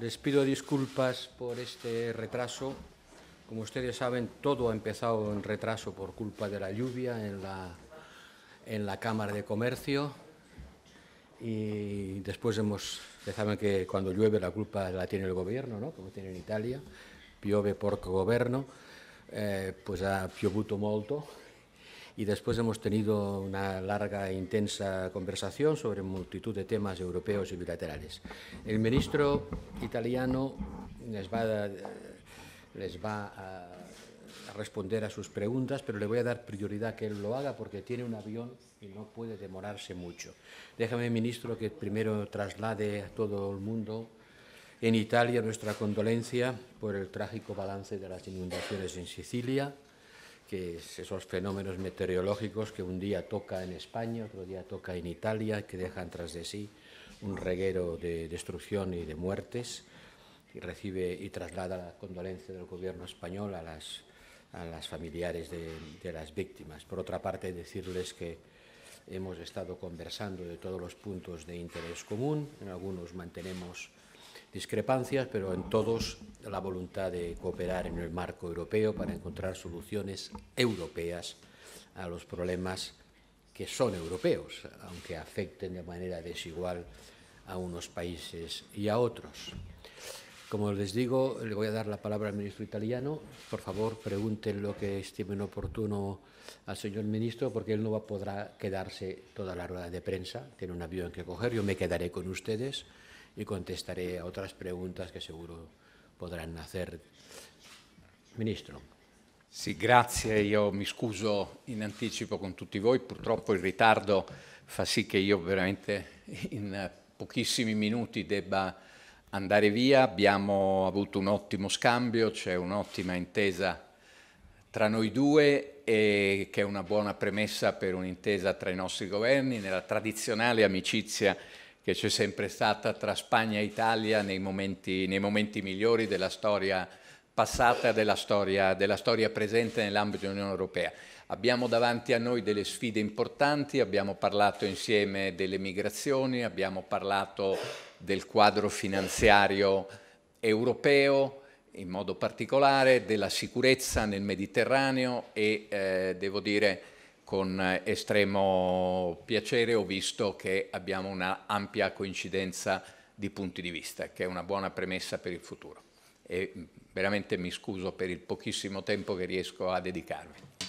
Les pido disculpas por este retraso. Como ustedes saben, todo ha empezado en retraso por culpa de la lluvia en la, Cámara de Comercio. Y después hemos, Ya saben que cuando llueve la culpa la tiene el gobierno, ¿no? como tiene en Italia, piove por gobierno, eh, pues ha piovuto molto y después hemos tenido una larga e intensa conversación sobre multitud de temas europeos y bilaterales. El ministro italiano les va a, les va a responder a sus preguntas, pero le voy a dar prioridad que él lo haga porque tiene un avión y no puede demorarse mucho. Déjame, ministro, que primero traslade a todo el mundo en Italia nuestra condolencia por el trágico balance de las inundaciones en Sicilia que esos fenómenos meteorológicos que un día toca en España, otro día toca en Italia, que dejan tras de sí un reguero de destrucción y de muertes, y recibe y traslada la condolencia del gobierno español a las, a las familiares de, de las víctimas. Por otra parte, decirles que hemos estado conversando de todos los puntos de interés común, en algunos mantenemos discrepancias, pero en todos la voluntad de cooperar en el marco europeo para encontrar soluciones europeas a los problemas que son europeos, aunque afecten de manera desigual a unos países y a otros. Como les digo, le voy a dar la palabra al ministro italiano. Por favor, pregunten lo que estimen oportuno al señor ministro, porque él no podrá quedarse toda la rueda de prensa. Tiene un avión que coger. Yo me quedaré con ustedes. y contestaré a otras preguntas que seguro podrán nacer. Ministro. Sì, grazie. Io mi scuso in anticipo con tutti voi. Purtroppo il ritardo fa sì che io veramente in pochissimi minuti debba andare via. Abbiamo avuto un ottimo scambio, c'è un'ottima intesa tra noi due e che è una buona premessa per un'intesa tra i nostri governi nella tradizionale amicizia che c'è sempre stata tra Spagna e Italia nei momenti, nei momenti migliori della storia passata della storia, della storia presente nell'ambito dell'Unione Europea. Abbiamo davanti a noi delle sfide importanti, abbiamo parlato insieme delle migrazioni, abbiamo parlato del quadro finanziario europeo, in modo particolare della sicurezza nel Mediterraneo e eh, devo dire con estremo piacere ho visto che abbiamo una ampia coincidenza di punti di vista, che è una buona premessa per il futuro. E veramente mi scuso per il pochissimo tempo che riesco a dedicarvi.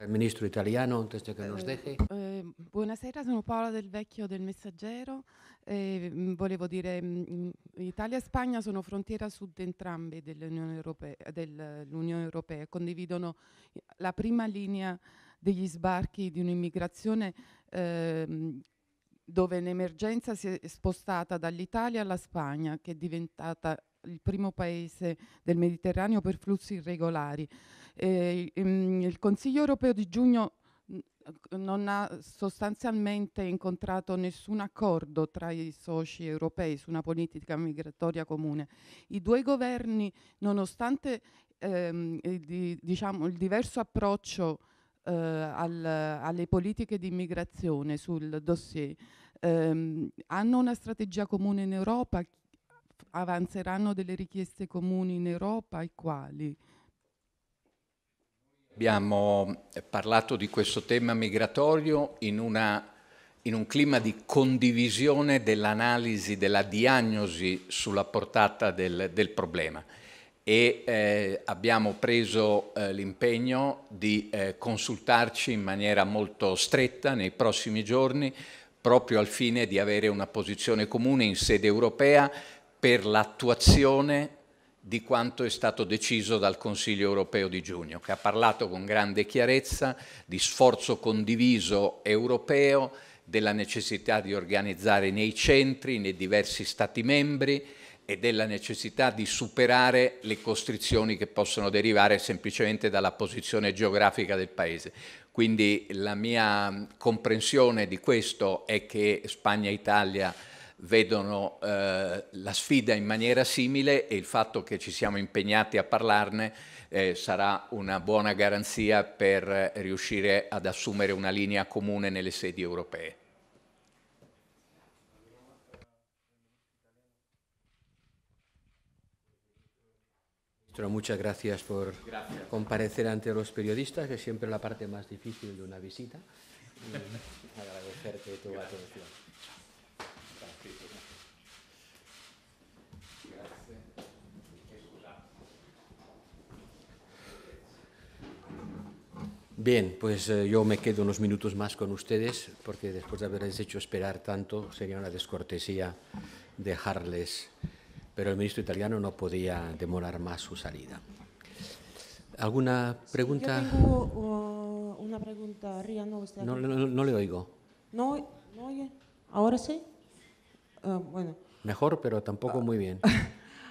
Il ministro italiano, un testo che nos eh, deje. Eh, buonasera, sono Paola Del Vecchio del Messaggero. Eh, mm, volevo dire, mh, mm, mm, Italia e Spagna sono frontiera sud entrambe dell'Unione Europea, dell'Unione Europea, condividono la prima linea degli sbarchi di un'immigrazione eh, dove l'emergenza si è spostata dall'Italia alla Spagna, che è diventata il primo paese del Mediterraneo per flussi irregolari. Eh, il Consiglio europeo di giugno non ha sostanzialmente incontrato nessun accordo tra i soci europei su una politica migratoria comune. I due governi, nonostante ehm, di, diciamo, il diverso approccio eh, al, alle politiche di immigrazione sul dossier, ehm, hanno una strategia comune in Europa avanzeranno delle richieste comuni in Europa e quali? Abbiamo eh, parlato di questo tema migratorio in, una, in un clima di condivisione dell'analisi, della diagnosi sulla portata del, del problema e eh, abbiamo preso eh, l'impegno di eh, consultarci in maniera molto stretta nei prossimi giorni proprio al fine di avere una posizione comune in sede europea per l'attuazione di quanto è stato deciso dal Consiglio europeo di giugno, che ha parlato con grande chiarezza di sforzo condiviso europeo, della necessità di organizzare nei centri, nei diversi Stati membri e della necessità di superare le costrizioni che possono derivare semplicemente dalla posizione geografica del Paese. Quindi la mia comprensione di questo è che Spagna e Italia vedono eh, la sfida in maniera simile e il fatto che ci siamo impegnati a parlarne eh, sarà una buona garanzia per riuscire ad assumere una linea comune nelle sedi europee. Muchas gracias por gracias. comparecer ante los periodistas, que es siempre la parte más difícil de una visita. Y agradecerte tu gracias. atención. Bien, pues eh, yo me quedo unos minutos más con ustedes porque después de haberles hecho esperar tanto sería una descortesía dejarles, pero el ministro italiano no podía demorar más su salida. ¿Alguna pregunta? tengo uh, una pregunta, no, no, no, le oigo. No, no oye. ¿Ahora sí? Ah, bueno. Mejor, pero tampoco ah. muy bien.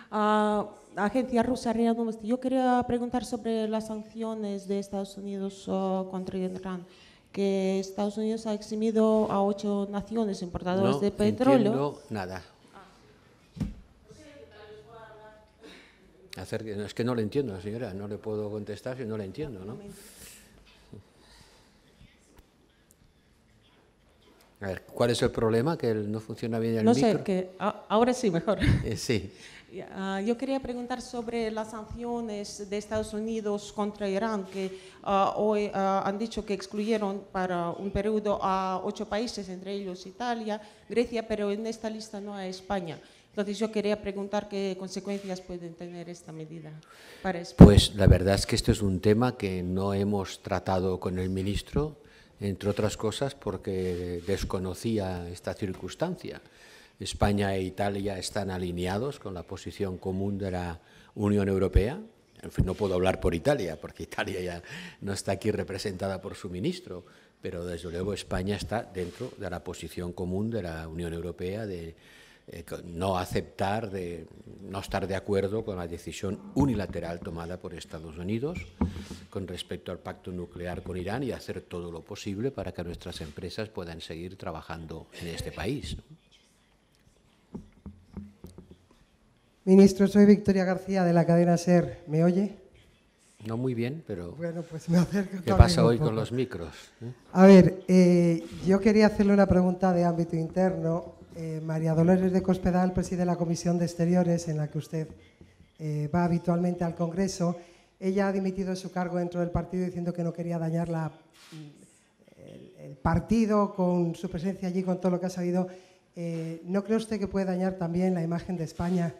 Ah, agencia rusa RIA Novosti. Este, yo quería preguntar sobre las sanciones de Estados Unidos contra Irán, que Estados Unidos ha eximido a ocho naciones importadoras de petróleo. No nada. es que no le entiendo, señora, no le puedo contestar si no le entiendo, ¿no? A ver, ¿cuál es el problema? ¿Que no funciona bien el no No sé, que ahora sí, mejor. Eh, sí. Ah, yo quería preguntar sobre las sanciones de Estados Unidos contra Irán, que ah, hoy ah, han dicho que excluyeron para un periodo a ocho países, entre ellos Italia, Grecia, pero en esta lista no a España. Entonces yo quería preguntar qué consecuencias pueden tener esta medida para España. Pues la verdad es que este es un tema que no hemos tratado con el ministro, entre otras cosas porque desconocía esta circunstancia. España e Italia están alineados con la posición común de la Unión Europea. En fin, no puedo hablar por Italia, porque Italia ya no está aquí representada por su ministro, pero desde luego España está dentro de la posición común de la Unión Europea de eh, no aceptar, de no estar de acuerdo con la decisión unilateral tomada por Estados Unidos con respecto al pacto nuclear con Irán y hacer todo lo posible para que nuestras empresas puedan seguir trabajando en este país. Ministro, soy Victoria García de la cadena SER. ¿Me oye? No muy bien, pero. Bueno, pues me acerco. ¿Qué pasa hoy con los micros? ¿Eh? A ver, eh, yo quería hacerle una pregunta de ámbito interno. Eh, María Dolores de Cospedal preside la Comisión de Exteriores, en la que usted va habitualmente al Congreso. Ella ha dimitido su cargo dentro del partido diciendo que no quería dañar el, el, partido con su presencia allí, con todo lo que ha sabido. ¿No cree usted que puede dañar también la imagen de España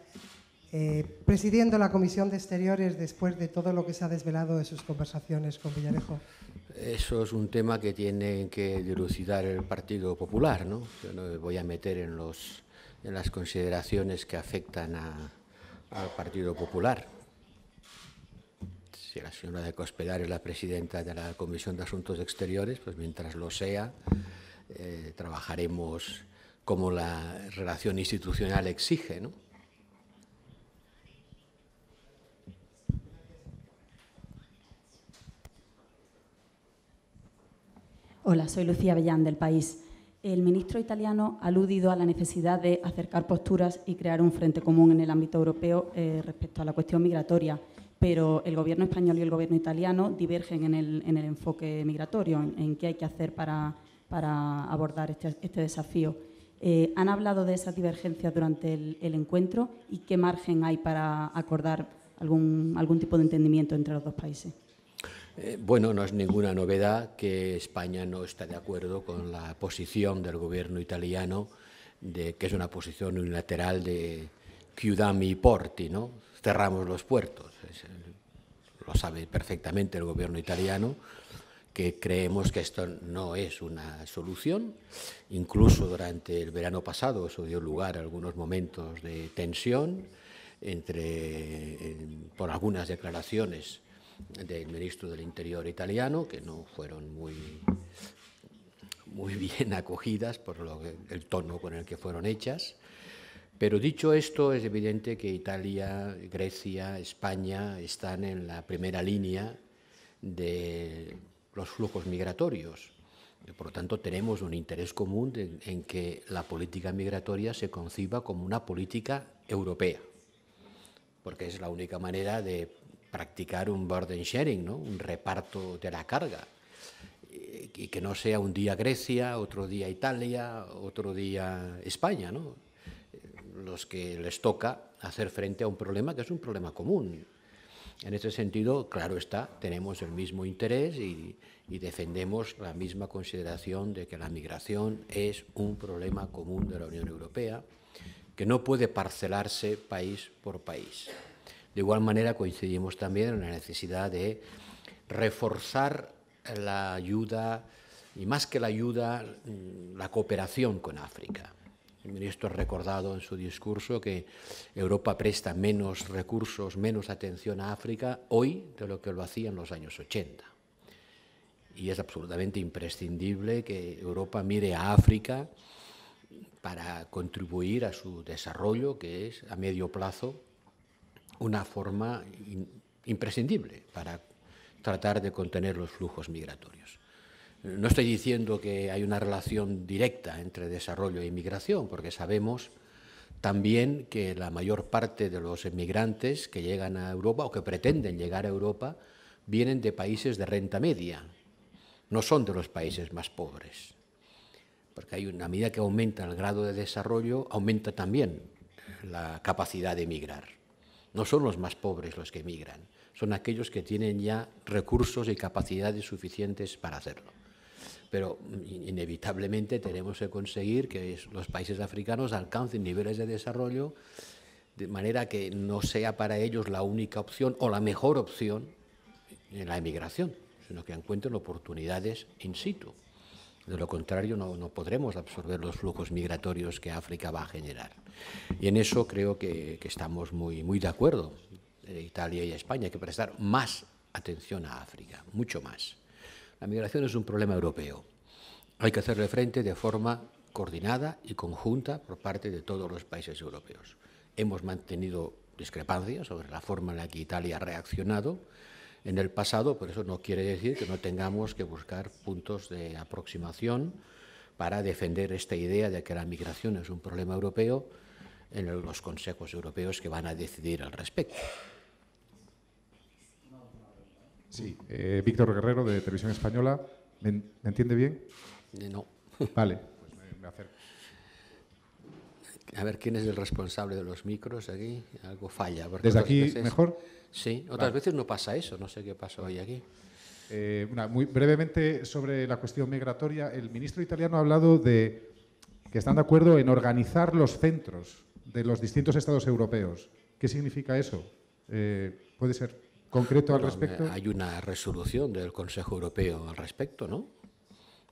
eh, presidiendo la Comisión de Exteriores después de todo lo que se ha desvelado de sus conversaciones con Villarejo? Eso es un tema que tiene que dilucidar el Partido Popular, ¿no? Yo no me voy a meter en, las consideraciones que afectan al Partido Popular. Si la señora de Cospedar es la presidenta de la Comisión de Asuntos Exteriores, pues mientras lo sea, eh, trabajaremos como la relación institucional exige, ¿no? Hola, soy Lucía Bellán del País. El ministro italiano ha aludido a la necesidad de acercar posturas y crear un frente común en el ámbito europeo eh, respecto a la cuestión migratoria, pero el gobierno español y el gobierno italiano divergen en el, enfoque migratorio, en, qué hay que hacer para, abordar este, este desafío. Eh, ¿Han hablado de esas divergencias durante el, encuentro y qué margen hay para acordar algún, algún tipo de entendimiento entre los dos países? Eh, bueno, no es ninguna novedad que España no está de acuerdo con la posición del gobierno italiano, de, que es una posición unilateral de Chiudami Porti, ¿no? Cerramos los puertos. lo sabe perfectamente el gobierno italiano que creemos que esto no es una solución. Incluso durante el verano pasado eso dio lugar a algunos momentos de tensión entre, por algunas declaraciones del ministro del Interior italiano, que no fueron muy, muy bien acogidas por lo, el tono con el que fueron hechas. Pero dicho esto, es evidente que Italia, Grecia, España están en la primera línea de los flujos migratorios. Por lo tanto, tenemos un interés común en que la política migratoria se conciba como una política europea, porque es la única manera de practicar un burden sharing, un reparto de la carga. Y que no sea un día Grecia, otro día Italia, otro día España, ¿no? los que les toca hacer frente a un problema que es un problema común. En ese sentido, claro está, tenemos el mismo interés y, defendemos la misma consideración de que la migración es un problema común de la Unión Europea, que no puede parcelarse país por país. De igual manera coincidimos también en la necesidad de reforzar la ayuda, y más que la ayuda, la cooperación con África. El ministro ha recordado en su discurso que Europa presta menos recursos, menos atención a África hoy de lo que lo hacía en los años 80. Y es absolutamente imprescindible que Europa mire a África para contribuir a su desarrollo, que es a medio plazo una forma imprescindible para tratar de contener los flujos migratorios. No estoy diciendo que hay una relación directa entre desarrollo e inmigración, porque sabemos también que la mayor parte de los emigrantes que llegan a Europa o que pretenden llegar a Europa vienen de países de renta media, no son de los países más pobres, porque hay una medida que aumenta el grado de desarrollo, aumenta también la capacidad de emigrar. No son los más pobres los que emigran, son aquellos que tienen ya recursos y capacidades suficientes para hacerlo. Pero mm, inevitablemente tenemos que conseguir que los países africanos alcancen niveles de desarrollo de manera que no sea para ellos la única opción o la mejor opción en la emigración, sino que encuentren oportunidades in situ. De lo contrario, no, podremos absorber los flujos migratorios que África va a generar. Y en eso creo que, estamos muy, muy de acuerdo, eh, Italia y España, hay que prestar más atención a África, mucho más. La migración es un problema europeo. Hay que hacerle frente de forma coordinada y conjunta por parte de todos los países europeos. Hemos mantenido discrepancias sobre la forma en la que Italia ha reaccionado, en el pasado, por eso no quiere decir que no tengamos que buscar puntos de aproximación para defender esta idea de que la migración es un problema europeo en los consejos europeos que van a decidir al respecto. Sí, eh, Víctor Guerrero de Televisión Española, ¿me, entiende bien? No. Vale, pues me acerco. A ver, ¿quién es el responsable de los micros aquí? Algo falla. ¿Desde aquí mejor? Sí, otras veces no pasa eso, no sé qué pasó hoy aquí. Eh, una, muy brevemente sobre la cuestión migratoria, el ministro italiano ha hablado de que están de acuerdo en organizar los centros de los distintos estados europeos. ¿Qué significa eso? Eh, ¿Puede ser concreto al respecto? Hay una resolución del Consejo Europeo al respecto, ¿no?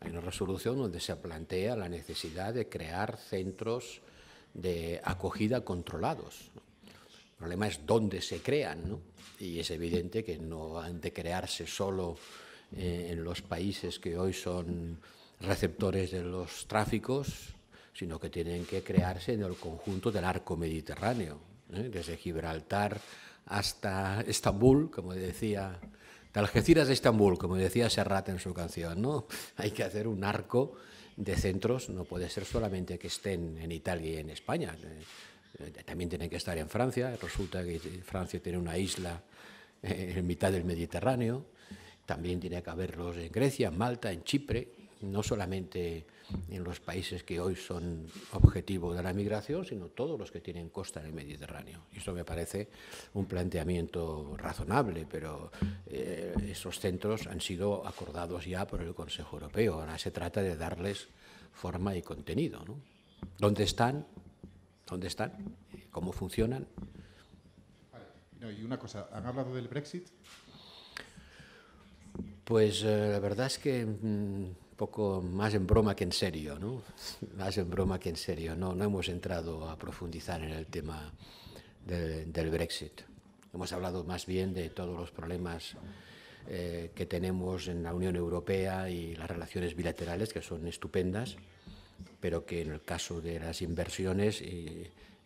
Hay una resolución donde se plantea la necesidad de crear centros de acogida controlados. El problema es dónde se crean, y es evidente que no han de crearse solo eh, en los países que hoy son receptores de los tráficos, sino que tienen que crearse en el conjunto del arco mediterráneo, ¿eh? desde Gibraltar hasta Estambul, como decía, de Estambul, como decía Serrat en su canción, ¿no? Hay que hacer un arco de centros no puede ser solamente que estén en Italia y en España. Eh, también tienen que estar en Francia. Resulta que Francia tiene una isla eh, en mitad del Mediterráneo. También tiene que haberlos en Grecia, en Malta, en Chipre. No solamente en los países que hoy son objetivo de la migración, sino todos los que tienen costa en el Mediterráneo. Y eso me parece un planteamiento razonable, pero eh, esos centros han sido acordados ya por el Consejo Europeo. Ahora se trata de darles forma y contenido. ¿Dónde están? ¿Dónde están? ¿Cómo funcionan? y una cosa, ¿han hablado del Brexit? Pues eh, la verdad es que mm, poco más en broma que en serio, ¿no? Más en broma que en serio. No, hemos entrado a profundizar en el tema del Brexit. Hemos hablado más bien de todos los problemas eh, que tenemos en la Unión Europea y las relaciones bilaterales, que son estupendas, pero que en el caso de las inversiones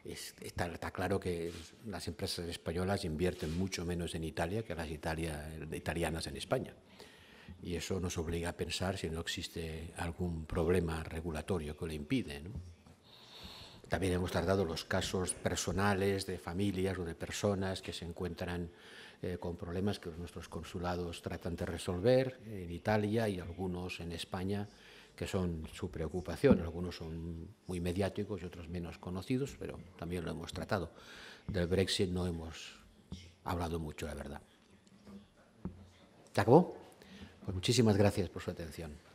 está, claro que las empresas españolas invierten mucho menos en Italia que las italianas en España y eso nos obliga a pensar si no existe algún problema regulatorio que lo impide. También hemos tratado los casos personales de familias o de personas que se encuentran eh, con problemas que nuestros consulados tratan de resolver en Italia y algunos en España que son su preocupación. Algunos son muy mediáticos y otros menos conocidos, pero también lo hemos tratado. Del Brexit no hemos hablado mucho, la verdad. ¿Te acabó? Pues muchísimas gracias por su atención.